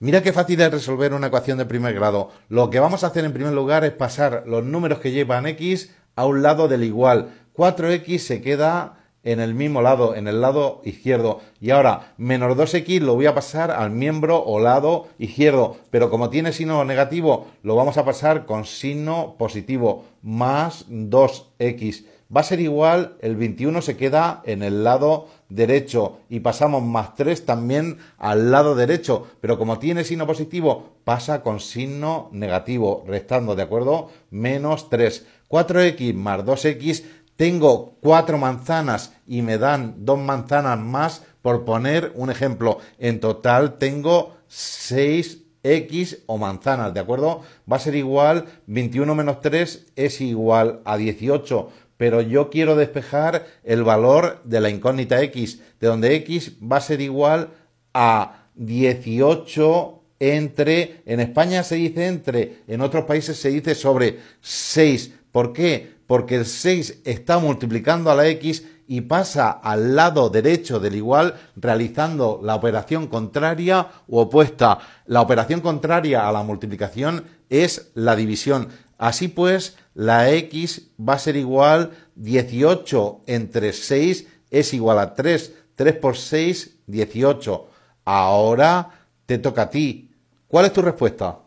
Mira qué fácil es resolver una ecuación de primer grado. Lo que vamos a hacer en primer lugar es pasar los números que llevan x a un lado del igual. 4x se queda en el mismo lado, en el lado izquierdo. Y ahora, menos 2x lo voy a pasar al miembro o lado izquierdo. Pero como tiene signo negativo, lo vamos a pasar con signo positivo, más 2x va a ser igual, el 21 se queda en el lado derecho y pasamos más 3 también al lado derecho, pero como tiene signo positivo, pasa con signo negativo, restando, ¿de acuerdo? Menos 3. 4x más 2x, tengo 4 manzanas y me dan 2 manzanas más, por poner un ejemplo, en total tengo 6 X o manzanas, ¿de acuerdo? Va a ser igual, 21 menos 3 es igual a 18 pero yo quiero despejar el valor de la incógnita x, de donde x va a ser igual a 18 entre, en España se dice entre, en otros países se dice sobre 6. ¿Por qué? Porque el 6 está multiplicando a la x y pasa al lado derecho del igual realizando la operación contraria u opuesta. La operación contraria a la multiplicación es la división. Así pues, la x va a ser igual 18 entre 6 es igual a 3. 3 por 6, 18. Ahora te toca a ti. ¿Cuál es tu respuesta?